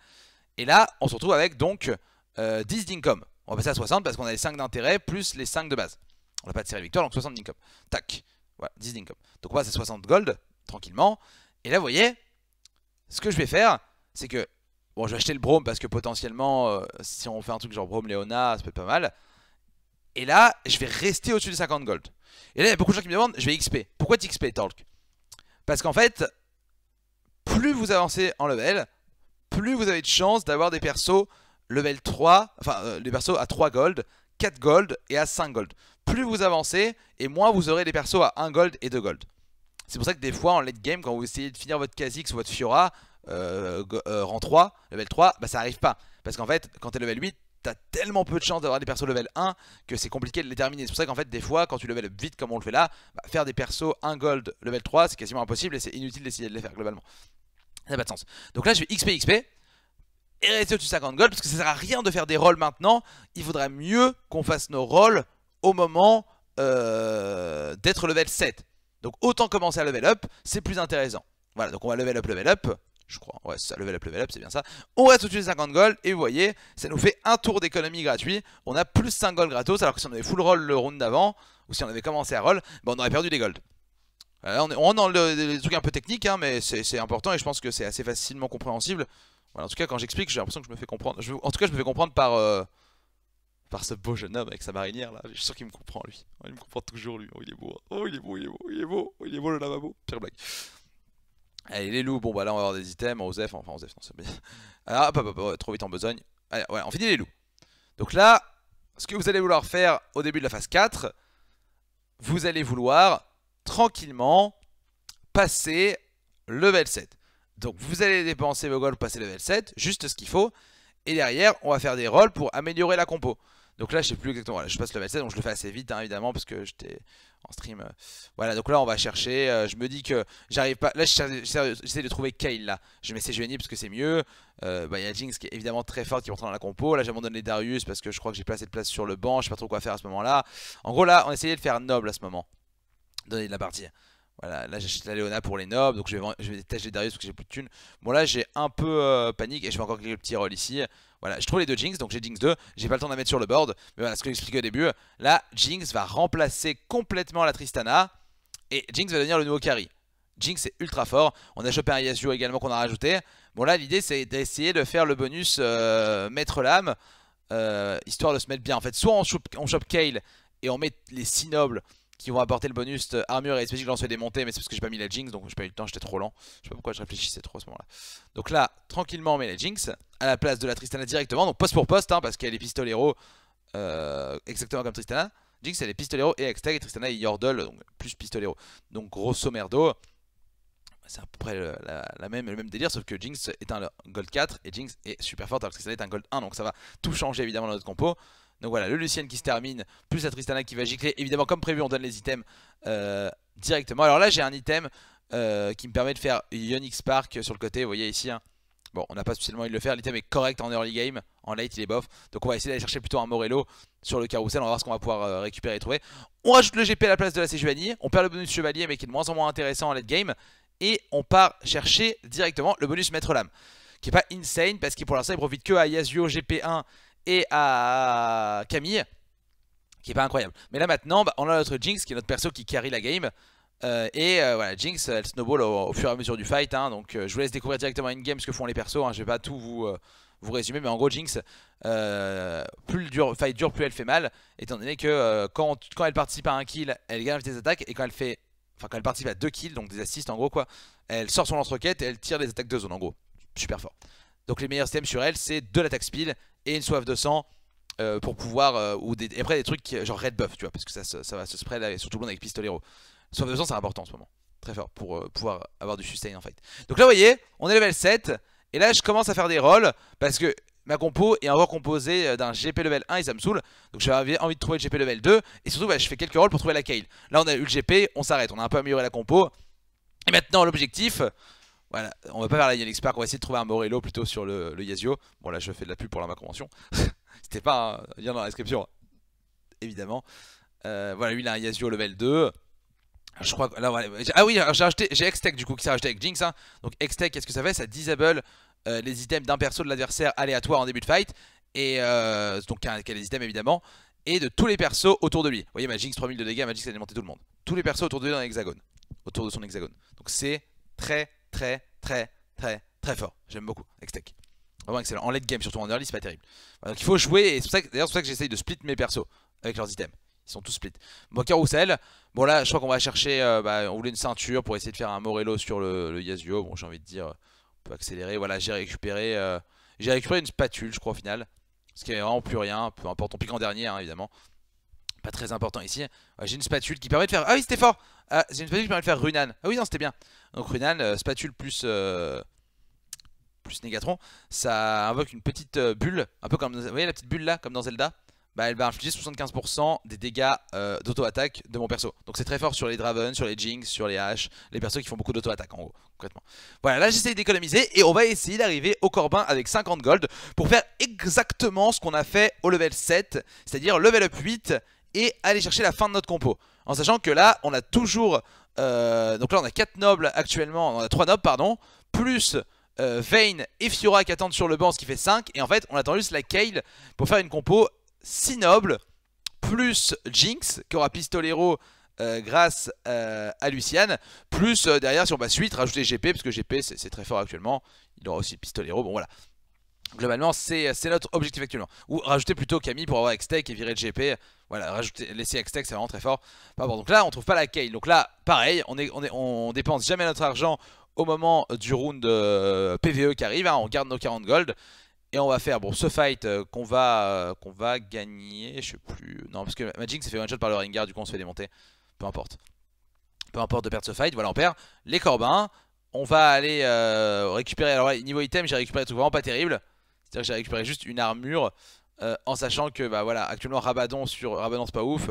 Et là, on se retrouve avec donc 10 euh, dincom, On va passer à 60 parce qu'on a les 5 d'intérêt plus les 5 de base. On n'a pas de série victoire, donc 60 d'income. Tac, voilà, 10 dincom. Donc on passe à 60 gold, tranquillement. Et là, vous voyez, ce que je vais faire, c'est que... Bon, je vais acheter le brome parce que potentiellement, euh, si on fait un truc genre brome, Léona, ça peut être pas mal. Et là, je vais rester au-dessus de 50 gold. Et là, il y a beaucoup de gens qui me demandent, je vais XP. Pourquoi XP, Talk Parce qu'en fait, plus vous avancez en level, plus vous avez de chances d'avoir des persos level 3, enfin euh, les persos à 3 gold, 4 gold et à 5 gold. Plus vous avancez et moins vous aurez des persos à 1 gold et 2 gold. C'est pour ça que des fois en late game quand vous essayez de finir votre Kha'Zix ou votre Fiora euh, euh, rang 3, level 3, bah ça arrive pas. Parce qu'en fait quand t'es level 8, t'as tellement peu de chances d'avoir des persos level 1 que c'est compliqué de les terminer. C'est pour ça qu'en fait, des fois, quand tu level vite comme on le fait là, bah, faire des persos 1 gold level 3, c'est quasiment impossible et c'est inutile d'essayer de les faire globalement. Ça n'a pas de sens. Donc là, je vais XP, XP et rester au-dessus de 50 gold parce que ça sert à rien de faire des rolls maintenant. Il vaudrait mieux qu'on fasse nos rolls au moment euh, d'être level 7. Donc autant commencer à level up, c'est plus intéressant. Voilà, donc on va level up, level up. Je crois, ouais, ça, level up, level up, c'est bien ça. On reste au-dessus de 50 gold et vous voyez, ça nous fait un tour d'économie gratuit. On a plus 5 gold gratos alors que si on avait full roll le round d'avant ou si on avait commencé à roll, ben on aurait perdu des gold. Euh, on est, dans le, les trucs un peu techniques, hein, mais c'est important et je pense que c'est assez facilement compréhensible en tout cas, quand j'explique, j'ai l'impression que je me fais comprendre. En tout cas, je me fais comprendre par, euh, par ce beau jeune homme avec sa marinière là. Je suis sûr qu'il me comprend lui. Il me comprend toujours lui. Oh, il est beau. Hein. Oh, il est beau, il est beau, il est beau. Oh, il est beau le lavabo. Pire blague. Allez, les loups. Bon, bah là, on va avoir des items. Osef, enfin, Osef, non, c'est bien. Ah, hop, hop, hop, trop vite en besogne. Allez, on finit les loups. Donc là, ce que vous allez vouloir faire au début de la phase 4, vous allez vouloir tranquillement passer level 7. Donc vous allez dépenser vos gold pour passer level 7, juste ce qu'il faut. Et derrière, on va faire des rolls pour améliorer la compo. Donc là, je sais plus exactement. Voilà, je passe level 7, donc je le fais assez vite, hein, évidemment, parce que j'étais en stream. Euh. Voilà, donc là, on va chercher. Euh, je me dis que j'arrive pas. Là, j'essaie de trouver Kale là. Je mets Sejuani parce que c'est mieux. Euh, bah, il y a Jinx qui est évidemment très forte qui rentre dans la compo. Là, j'abandonne les Darius parce que je crois que j'ai pas assez de place sur le banc. Je sais pas trop quoi faire à ce moment-là. En gros, là, on essayait de faire noble à ce moment. Donner de la partie. Voilà, là j'achète la Léona pour les nobles, donc je vais, je vais Darius parce que j'ai plus de thunes. Bon là j'ai un peu euh, panique et je vais encore cliquer le petit roll ici. Voilà, je trouve les deux Jinx, donc j'ai Jinx 2, j'ai pas le temps de la mettre sur le board. Mais voilà, ce que j'expliquais au début, là Jinx va remplacer complètement la Tristana et Jinx va devenir le nouveau carry. Jinx est ultra fort, on a chopé un Yasuo également qu'on a rajouté. Bon là l'idée c'est d'essayer de faire le bonus mettre euh, maître lame, euh, histoire de se mettre bien. En fait, soit on on chope Kale et on met les 6 nobles qui vont apporter le bonus armure et spécifique des montées mais c'est parce que j'ai pas mis la Jinx, donc j'ai pas eu le temps, j'étais trop lent. Je sais pas pourquoi je réfléchissais trop à ce moment-là. Donc là, tranquillement, on met la Jinx à la place de la Tristana directement, donc poste pour poste, hein, parce qu'elle est pistolero, euh, exactement comme Tristana. Jinx, elle est pistolero et tristana et Tristana est Yordle, donc plus pistolero. Donc grosso merdo, c'est à peu près le, la, même, le même délire, sauf que Jinx est un gold 4 et Jinx est super forte, alors que Tristana est un gold 1, donc ça va tout changer évidemment dans notre compo. Donc voilà, le Lucien qui se termine, plus la Tristana qui va gicler. Évidemment, comme prévu, on donne les items euh, directement. Alors là, j'ai un item euh, qui me permet de faire Yonix Park sur le côté. Vous voyez ici, hein. bon, on n'a pas spécialement envie de le faire. L'item est correct en early game, en late, il est bof. Donc on va essayer d'aller chercher plutôt un Morello sur le carrousel. On va voir ce qu'on va pouvoir euh, récupérer et trouver. On rajoute le GP à la place de la Sejuani, On perd le bonus chevalier, mais qui est de moins en moins intéressant en late game. Et on part chercher directement le bonus maître lame qui n'est pas insane parce qu'il pour l'instant il profite que à Yasuo GP1 et à Camille, qui est pas incroyable. Mais là maintenant, bah, on a notre Jinx, qui est notre perso qui carry la game. Euh, et euh, voilà, Jinx, elle snowball au, fur et à mesure du fight. Hein. donc euh, je vous laisse découvrir directement in-game ce que font les persos. Hein, je vais pas tout vous, vous résumer, mais en gros, Jinx, plus le dur, fight dure, plus elle fait mal. Étant donné que quand, quand elle participe à un kill, elle gagne des attaques. Et quand elle fait enfin quand elle participe à deux kills, donc des assists en gros quoi, elle sort son lance-roquette et elle tire des attaques de zone en gros. Super fort. Donc les meilleurs items sur elle, c'est de l'attaque speed, et une soif de sang euh, pour pouvoir. Euh, ou des, et après des trucs genre red buff, tu vois, parce que ça, ça, va se spread surtout le monde avec Pistolero. Soif de sang, c'est important en ce moment. Très fort pour euh, pouvoir avoir du sustain en fait. Donc là, vous voyez, on est level 7. Et là, je commence à faire des rolls parce que ma compo est encore composée d'un GP level 1 et ça me saoule. Donc j'avais envie de trouver le GP level 2. Et surtout, bah, je fais quelques rolls pour trouver la Kale. Là, on a eu le GP, on s'arrête. On a un peu amélioré la compo. Et maintenant, l'objectif, voilà, on va pas faire la Yannick on va essayer de trouver un Morello plutôt sur le, le Bon là je fais de la pub pour la ma convention. C'était pas un hein, lien dans la description, évidemment. Euh, voilà, lui il a un Yasio level 2. Je crois que Ah oui, j'ai acheté, j'ai du coup qui s'est racheté avec Jinx. Hein. Donc Extech, qu'est-ce que ça fait Ça disable euh, les items d'un perso de l'adversaire aléatoire en début de fight. Et euh, donc qui les items évidemment. Et de tous les persos autour de lui. Vous voyez, ma Jinx 3000 de dégâts, ma Jinx a alimenté tout le monde. Tous les persos autour de lui dans l'hexagone. Autour de son hexagone. Donc c'est très très, très, très, très fort. J'aime beaucoup Hextech Vraiment excellent. En late game, surtout en early, c'est pas terrible. Donc il faut jouer, et d'ailleurs c'est pour ça que j'essaye de split mes persos avec leurs items. Ils sont tous split. Bon, carousel. Bon, là, je crois qu'on va chercher. Euh, bah, on voulait une ceinture pour essayer de faire un Morello sur le, Yasuo. Bon, j'ai envie de dire, on peut accélérer. Voilà, j'ai récupéré. Euh, j'ai récupéré une spatule, je crois, au final. Ce qui n'est vraiment plus rien. Peu importe, on pique en dernier, hein, évidemment. Pas très important ici. j'ai une spatule qui permet de faire... Ah oui, c'était fort ah, J'ai une spatule qui permet de faire Runan. Ah oui, non, c'était bien. Donc Runan, euh, spatule plus... Euh, plus Négatron, ça invoque une petite euh, bulle, un peu comme, vous voyez la petite bulle là, comme dans Zelda, bah elle va infliger 75% des dégâts d'auto-attaque de mon perso. Donc c'est très fort sur les Draven, sur les Jinx, sur les H, les persos qui font beaucoup d'auto-attaque en gros, concrètement. Voilà, là j'essaye d'économiser et on va essayer d'arriver au Corbin avec 50 gold pour faire exactement ce qu'on a fait au level 7, c'est-à-dire level up 8 et aller chercher la fin de notre compo. En sachant que là, on a toujours... Euh, donc là, on a 4 nobles actuellement, on a 3 nobles, pardon, plus euh, Vayne et Fiora qui attendent sur le banc, ce qui fait 5. Et en fait, on attend juste la Kale pour faire une compo 6 nobles, plus Jinx, qui aura Pistolero euh, grâce euh, à Luciane, plus derrière, si on passe 8, rajouter GP, parce que GP, c'est très fort actuellement. Il aura aussi Pistolero, bon voilà. Globalement, c'est notre objectif actuellement. Ou rajouter plutôt Camille pour avoir tech et virer le GP. Voilà, rajouter, laisser X-Tech c'est vraiment très fort. Donc là, on trouve pas la Kayle Donc là, pareil, on, est, on, est, on dépense jamais notre argent au moment du round euh, PVE qui arrive. Hein. on garde nos 40 gold. Et on va faire bon, ce fight euh, qu'on va, euh, qu'on va gagner. Je sais plus. Non, parce que Magic s'est fait one shot par le ringard Du coup, on se fait démonter. Peu importe. Peu importe de perdre ce fight. Voilà, on perd les Corbins. On va aller récupérer. Alors, niveau item, j'ai récupéré tout vraiment pas terrible c'est-à-dire que j'ai récupéré juste une armure euh, en sachant que bah voilà, actuellement Rabadon sur Rabadon c'est pas ouf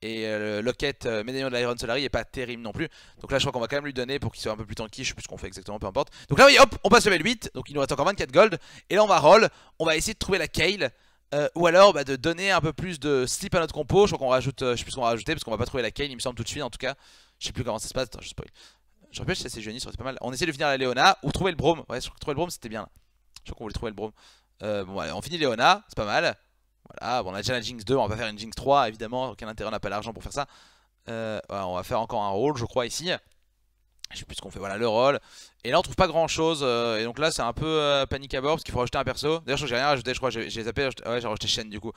et euh, le locket euh, médaillon de l'Iron Solari est pas terrible non plus. Donc là je crois qu'on va quand même lui donner pour qu'il soit un peu plus tanky, je sais plus ce qu'on fait exactement, peu importe. Donc là oui, hop, on passe level 8, donc il nous reste encore 24 gold et là on va roll, on va essayer de trouver la Kale. ou alors bah, de donner un peu plus de slip à notre compo. Je crois qu'on rajoute, je sais plus qu'on va rajouter parce qu'on va pas trouver la kale il me semble tout de suite en tout cas. Je sais plus comment ça se passe, attends, je spoil. Je rappelle, c'est génial, ça serait pas mal. On essaie de finir la Léona ou trouver le Brome. Ouais, je crois que trouver le Brome c'était bien Je crois qu'on voulait trouver le Brome. Euh, bon, on finit Léona, c'est pas mal. Voilà, on a déjà la Jinx 2, on va pas faire une Jinx 3, évidemment, aucun intérêt on n'a pas l'argent pour faire ça. Euh, on va faire encore un rôle, je crois, ici. Je sais plus ce qu'on fait, voilà le rôle. Et là on trouve pas grand chose, euh, et donc là c'est un peu panique à bord parce qu'il faut rajouter un perso. D'ailleurs je j'ai rien rajouté, je crois, j'ai zappé, ouais j'ai rajouté chaîne du coup.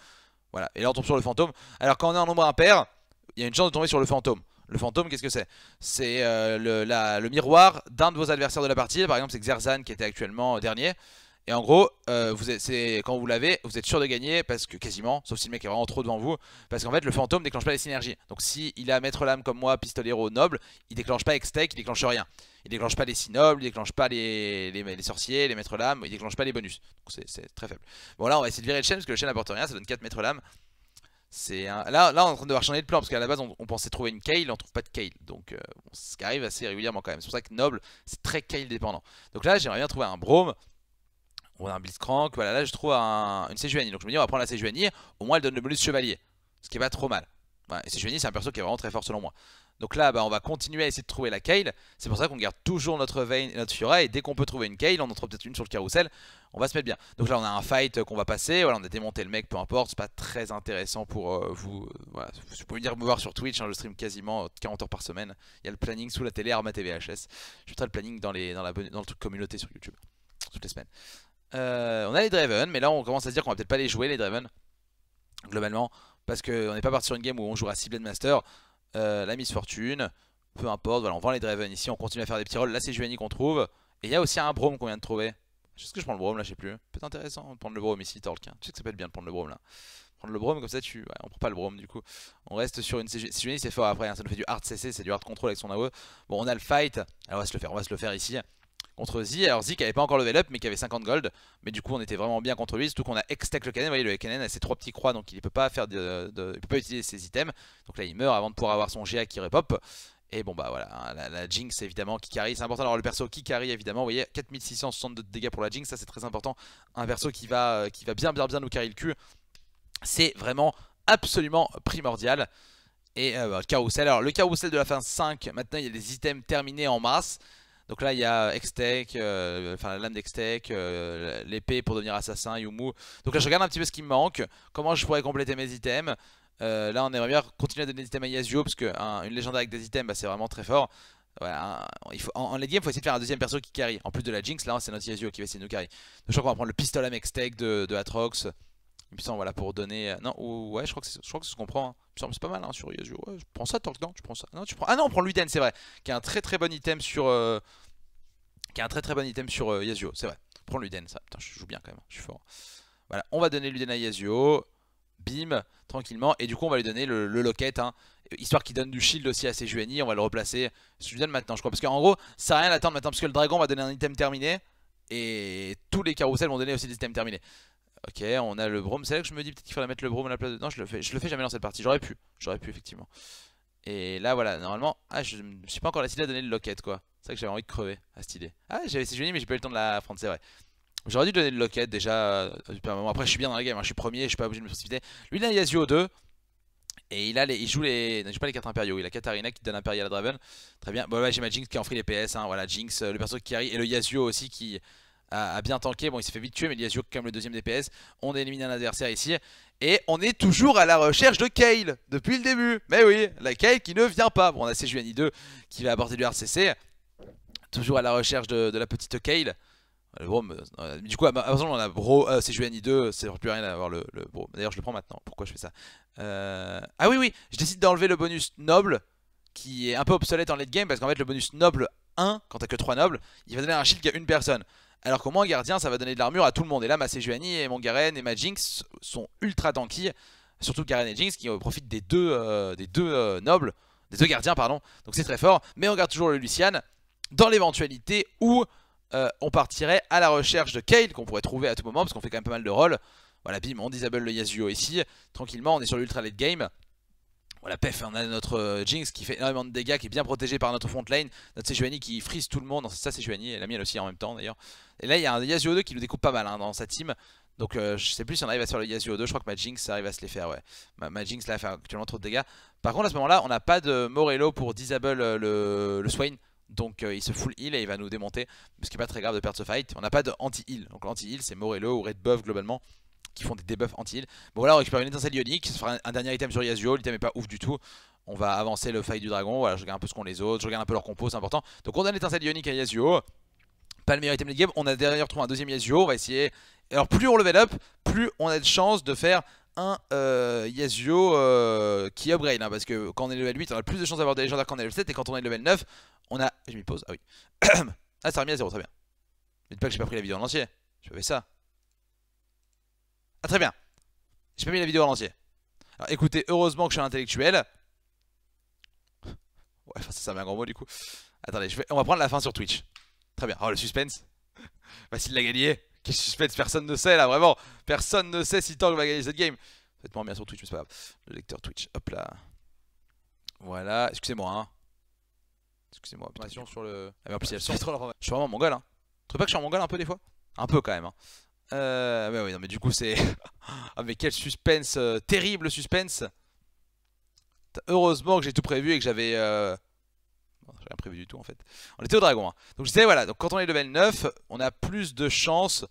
Voilà, et là on tombe sur le fantôme. Alors quand on est en nombre impair, il y a une chance de tomber sur le fantôme. Le fantôme, qu'est-ce que c'est C'est le, le, miroir d'un de vos adversaires de la partie. Par exemple, c'est Xerzan qui était actuellement dernier. Et en gros, euh, quand vous l'avez, vous êtes sûr de gagner parce que quasiment, sauf si le mec est vraiment trop devant vous, parce qu'en fait le fantôme déclenche pas les synergies. Donc si il a maître lame comme moi, pistolero noble, il déclenche pas extech, il déclenche rien. Il déclenche pas les six il déclenche pas les, sorciers, les maîtres lames, il déclenche pas les bonus. Donc c'est très faible. Bon là on va essayer de virer le chaîne parce que le chaîne n'apporte rien, ça donne 4 maîtres lames. C'est là, là on est en train de devoir changer de plan parce qu'à la base on, pensait trouver une Kale, on trouve pas de Kale. Donc euh, ce qui arrive assez régulièrement quand même. C'est pour ça que Noble c'est très Kale dépendant. Donc là j'aimerais bien trouver un Brome on a un Blitzcrank, voilà, là je trouve une Sejuani. Donc je me dis, on va prendre la Sejuani, au moins elle donne le bonus chevalier, ce qui est pas trop mal. et Sejuani, c'est un perso qui est vraiment très fort selon moi. Donc là, bah, on va continuer à essayer de trouver la Kale. C'est pour ça qu'on garde toujours notre Vayne et notre Fiora. Et dès qu'on peut trouver une Kale, on en trouve peut-être une sur le carrousel. On va se mettre bien. Donc là, on a un fight qu'on va passer. Voilà, on a démonté le mec, peu importe. C'est pas très intéressant pour euh, vous. Vous pouvez venir me voir sur Twitch. Hein, je stream quasiment 40 euh, heures par semaine. Il y a le planning sous la télé Arma TVHS. Je mettrai le planning dans, les, dans, la, dans le truc communauté sur YouTube. Toutes les semaines. Euh, on a les Draven, mais là on commence à se dire qu'on va peut-être pas les jouer les Draven, globalement, parce qu'on n'est pas parti sur une game où on jouera à de Master, euh, la Fortune peu importe, voilà, on vend les Draven ici, on continue à faire des petits rolls, là c'est Juani qu'on trouve, et il y a aussi un Brome qu'on vient de trouver. Est-ce que je prends le Brome là, je sais plus. Peut-être intéressant de prendre le Brome ici, Torque. Tu sais que ça peut être bien de prendre le Brome là. Prendre le Brome comme ça, tu. on prend pas le Brome du coup. On reste sur une CG. c'est fort après, hein, ça nous fait du hard CC, c'est du hard control avec son AOE. Bon, on a le fight, alors on va se le faire, on va se le faire ici contre Z. Alors Z qui avait pas encore level up mais qui avait 50 gold. Mais du coup on était vraiment bien contre lui. Surtout qu'on a extech le Canon Vous voyez le Canon a ses trois petits croix donc il peut pas faire de, peut pas utiliser ses items. Donc là il meurt avant de pouvoir avoir son GA qui repop. Et bon bah voilà, hein, la, Jinx évidemment qui carry, c'est important alors le perso qui carry évidemment, vous voyez 4662 de dégâts pour la Jinx, ça c'est très important, un perso qui va, euh, qui va bien bien bien nous carry le cul, c'est vraiment absolument primordial. Et euh, bah, le carousel, alors le carousel de la fin 5, maintenant il y a des items terminés en masse, donc là, il y a Extech, euh, enfin la lame d'Extech, euh, l'épée pour devenir assassin, Yumu. Donc là, je regarde un petit peu ce qui me manque, comment je pourrais compléter mes items. Euh, là, on aimerait bien continuer à donner des items à Yasuo, parce qu'une légendaire avec des items, bah, c'est vraiment très fort. il faut, en, en late il faut essayer de faire un deuxième perso qui carry. En plus de la Jinx, là, hein, c'est notre Yasuo qui va essayer de nous carry. Donc je crois qu'on va prendre le pistolet à Extech de, de Atrox. Il voilà, pour donner. Euh, non, ouais, je crois que, je crois que ça Hein. c'est pas mal hein, sur Yasuo je prends ça, tant tu prends ça. Non, tu prends... Ah non, on prend Luden, c'est vrai. Qui est un très très bon item sur. Euh, qui est un très très bon item sur euh, Yasuo c'est vrai. Prends Luden, ça. Putain, je joue bien quand même, hein, je suis fort. Voilà, on va donner Luden à Yasuo Bim, tranquillement. Et du coup, on va lui donner le, loquet locket. Hein, histoire qu'il donne du shield aussi à ses Juani On va le replacer. Je lui maintenant, je crois. Parce qu'en gros, ça a rien à maintenant. Parce que le dragon va donner un item terminé. Et tous les carousels vont donner aussi des items terminés. Ok, on a le Brome. C'est là que je me dis peut-être qu'il faudrait mettre le Brome à la place dedans. je le fais, je le fais jamais dans cette partie. J'aurais pu, j'aurais pu effectivement. Et là, voilà, normalement... Ah, je ne suis pas encore décidé à donner le locket, quoi. C'est vrai que j'avais envie de crever à cette idée. Ah, j'avais ces mais j'ai pas eu le temps de la prendre, c'est vrai. J'aurais dû donner le locket déjà euh, moment. Après, je suis bien dans la game, hein. je suis premier, je suis pas obligé de me précipiter. Lui, il a Yasuo 2. Et il, a les, il joue les. pas les 4 impériaux, il a Katarina qui donne Imperial à Draven. Très bien. Bon, là, j'ai ma Jinx qui en free les PS. Hein. Voilà, Jinx, euh, le perso qui arrive. Et le Yasuo aussi qui, à, bien tanker. Bon, il s'est fait vite tuer, mais il y a quand comme le deuxième DPS, on élimine un adversaire ici. Et on est toujours à la recherche de Kale depuis le début. Mais oui, la Kale qui ne vient pas. Bon, on a cjni 2 qui va aborder du RCC. Toujours à la recherche de, la petite Kale. Euh, euh, du coup, à on a Bro, 2, euh, c'est plus rien à avoir le, le D'ailleurs, je le prends maintenant. Pourquoi je fais ça Ah oui, oui, je décide d'enlever le bonus Noble, qui est un peu obsolète en late game, parce qu'en fait, le bonus Noble 1, quand t'as que 3 Nobles, il va donner un shield a une personne. Alors qu'au moins gardien ça va donner de l'armure à tout le monde. Et là Masejuani et mon Garen et ma Jinx sont ultra tanky. Surtout Garen et Jinx qui euh, profitent des deux, euh, des deux euh, nobles, des deux gardiens pardon. Donc c'est très fort. Mais on garde toujours le Lucian dans l'éventualité où on partirait à la recherche de Kale qu'on pourrait trouver à tout moment parce qu'on fait quand même pas mal de rôles. Voilà bim on disable le Yasuo ici. Tranquillement on est sur l'ultra late game. Voilà, pef, on a notre euh, Jinx qui fait énormément de dégâts, qui est bien protégé par notre front lane. Notre Sejuani qui frise tout le monde. Ça, Sejuani, et la mienne aussi en même temps d'ailleurs. Et là, il y a un Yasuo 2 qui nous découpe pas mal hein, dans sa team. Donc euh, je sais plus si on arrive à se faire le Yasuo 2. Je crois que ma Jinx arrive à se les faire, ouais. Ma, Jinx là, fait actuellement trop de dégâts. Par contre, à ce moment-là, on n'a pas de Morello pour disable euh, le, le Swain. Donc il se full heal et il va nous démonter. Ce qui est pas très grave de perdre ce fight. On n'a pas de anti-heal. Donc l'anti-heal c'est Morello ou Red Buff globalement qui font des debuffs anti-heal. Bon voilà, on récupère une étincelle ionique, ça fera un dernier item sur Yasuo, l'item est pas ouf du tout. On va avancer le fight du dragon, voilà, je regarde un peu ce qu'ont les autres, je regarde un peu leur compo, c'est important. Donc on donne l'étincelle ionique à Yasuo, pas le meilleur item de game, on a derrière trouvé un deuxième Yasuo, on va essayer... Alors plus on level up, plus on a de chance de faire un euh, Yasuo euh, qui upgrade hein, parce que quand on est level 8 on a plus de chances d'avoir des légendaires quand on est level 7 et quand on est level 9 on a... je m'y pose ah oui ah ça remis à 0, très bien N'hésite pas que j'ai pas pris la vidéo en entier, je fais ça ah très bien. J'ai pas mis la vidéo à l'entier. Alors écoutez, heureusement que je suis un intellectuel. Ouais, ça, ça met un grand mot du coup. Attendez, je vais... on va prendre la fin sur Twitch. Très bien. Oh, le suspense. Facile la gagner. Quel suspense, personne ne sait là, vraiment. Personne ne sait si Tank va gagner cette game. Faites moi bien sur Twitch, mais c'est pas grave. Le lecteur Twitch, hop là. Voilà, excusez-moi. Hein. Excusez-moi. Sur le... Ah, mais en plus, Je suis vraiment mongol. Hein. Tu trouves pas que je suis en mongol un peu des fois Un peu quand même. Hein. Euh, mais bah oui, non, mais du coup, c'est. ah, mais quel suspense euh, Terrible suspense Heureusement que j'ai tout prévu et que j'avais. Euh, rien prévu du tout en fait. On était au dragon. Hein. Donc je disais, voilà, donc quand on est level 9, on a plus de chances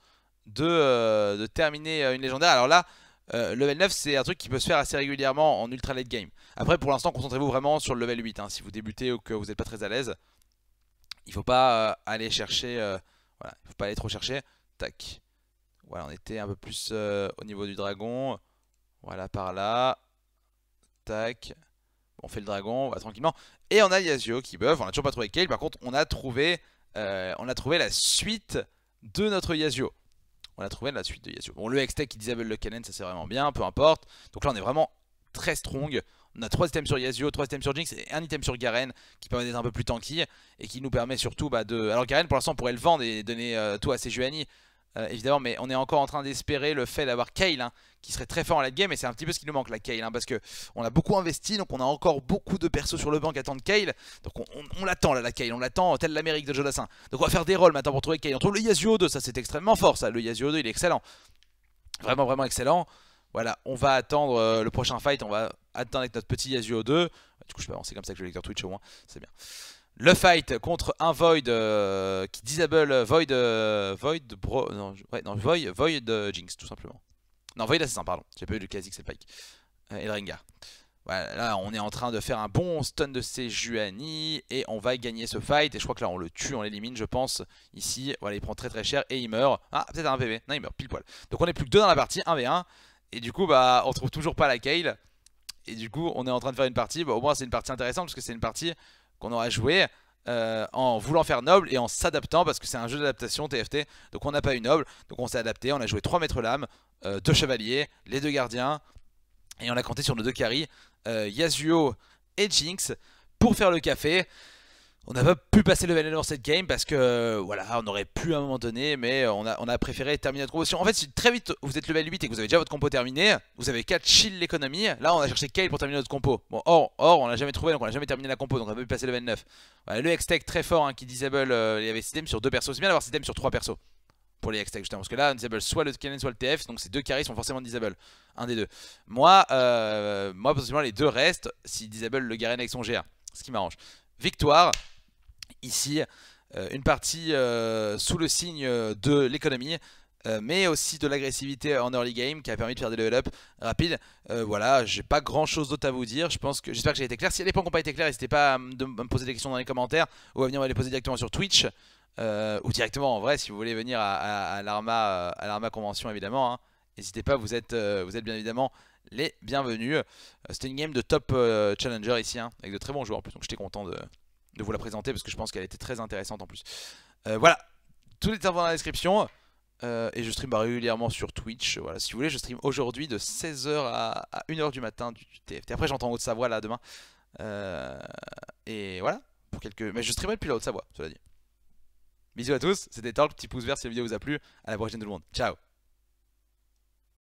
de, euh, terminer une légendaire. Alors là, level 9, c'est un truc qui peut se faire assez régulièrement en ultra late game. Après, pour l'instant, concentrez-vous vraiment sur le level 8. Hein. si vous débutez ou que vous n'êtes pas très à l'aise, il faut pas aller chercher. voilà, il faut pas aller trop chercher. Tac. Voilà, on était un peu plus euh, au niveau du dragon. Voilà, par là. Tac. on fait le dragon, on va tranquillement. Et on a Yasuo qui buff. On a toujours pas trouvé Kale. Par contre, on a trouvé, euh, on a trouvé la suite de notre Yasuo. On a trouvé la suite de Yasuo. Bon, le Hextech qui disable le Kennen ça c'est vraiment bien, peu importe. Donc là, on est vraiment très strong. On a 3 items sur Yasuo, 3 items sur Jinx et un item sur Garen qui permet d'être un peu plus tanky et qui nous permet surtout bah, de... Alors Garen pour l'instant on pourrait le vendre et donner euh, tout à ses Juani euh, évidemment, mais on est encore en train d'espérer le fait d'avoir Kayle hein, qui serait très fort en late game et c'est un petit peu ce qui nous manque la Kale hein, parce que on a beaucoup investi donc on a encore beaucoup de persos sur le banc qui attendent Kale donc on, l'attend là la Kale, on l'attend tel l'Amérique de Jodassin donc on va faire des rôles maintenant pour trouver Kale, on trouve le Yasuo 2 ça c'est extrêmement fort ça, le Yasuo 2 il est excellent vraiment vraiment excellent voilà, on va attendre euh, le prochain fight, on va attendre avec notre petit Yasuo 2. Du coup, je peux avancer comme ça je le lecteur Twitch au moins, c'est bien. Le fight contre un Void euh, qui disable Void euh, Void Bro non, Void Void euh, Jinx tout simplement. Non Void Assassin pardon, j'ai pas eu le classique c'est Pike. et le Voilà, là on est en train de faire un bon stun de Sejuani et on va gagner ce fight et je crois que là on le tue, on l'élimine je pense ici. Voilà, il prend très très cher et il meurt. Ah, peut-être un PV. Non, il meurt pile poil. Donc on est plus que deux dans la partie, 1v1 et du coup bah on trouve toujours pas la Kale. Et du coup, on est en train de faire une partie, bah, au moins c'est une partie intéressante parce que c'est une partie qu'on aura joué euh, en voulant faire noble et en s'adaptant parce que c'est un jeu d'adaptation TFT. Donc on n'a pas eu noble, donc on s'est adapté, on a joué 3 mètres lames, 2 euh, chevaliers, les deux gardiens et on a compté sur nos deux carries, euh, Yasuo et Jinx pour faire le café. On n'a pas pu passer level dans cette game parce que euh, voilà, on aurait pu à un moment donné, mais euh, on a, on a préféré terminer notre composition. En fait, très vite vous êtes level 8 et que vous avez déjà votre compo terminé, vous avez 4, chill l'économie. Là, on a cherché Kale pour terminer notre compo. Bon, or, or on l'a jamais trouvé donc on a jamais terminé la compo donc on a pas pu passer level 9. Voilà, le Hextech très fort hein, qui disable, euh, les il y avait système sur deux persos. C'est bien d'avoir système sur trois persos pour les Hextech justement parce que là on disable soit le Kennen soit le TF donc ces deux carrés sont forcément disable un des deux moi moi potentiellement les deux restent si disable le Garen avec son GA ce qui m'arrange victoire ici euh, une partie euh, sous le signe euh, de l'économie mais aussi de l'agressivité en early game qui a permis de faire des level up rapides. voilà, j'ai pas grand chose d'autre à vous dire. j'espère que j'ai été clair. Si les points n'ont pas été clairs, n'hésitez pas à me poser des questions dans les commentaires ou à venir me les poser directement sur Twitch ou directement en vrai si vous voulez venir à, à, à l'Arma convention évidemment. Hein. N'hésitez pas, vous êtes, vous êtes bien évidemment les bienvenus. C'était une game de top challenger ici hein, avec de très bons joueurs en plus, donc j'étais content de, de vous la présenter parce que je pense qu'elle était très intéressante en plus. Euh, voilà, tous les termes dans la description. Euh, et je stream régulièrement sur Twitch. Voilà, si vous voulez, je stream aujourd'hui de 16h à, 1h du matin du, TFT. Après, j'entends Haute-Savoie là demain. Euh, et voilà, pour quelques. Mais je streamerai depuis la Haute-Savoie, cela dit. Bisous à tous, c'était Talk, petit pouce vert si la vidéo vous a plu. À la prochaine tout le monde. Ciao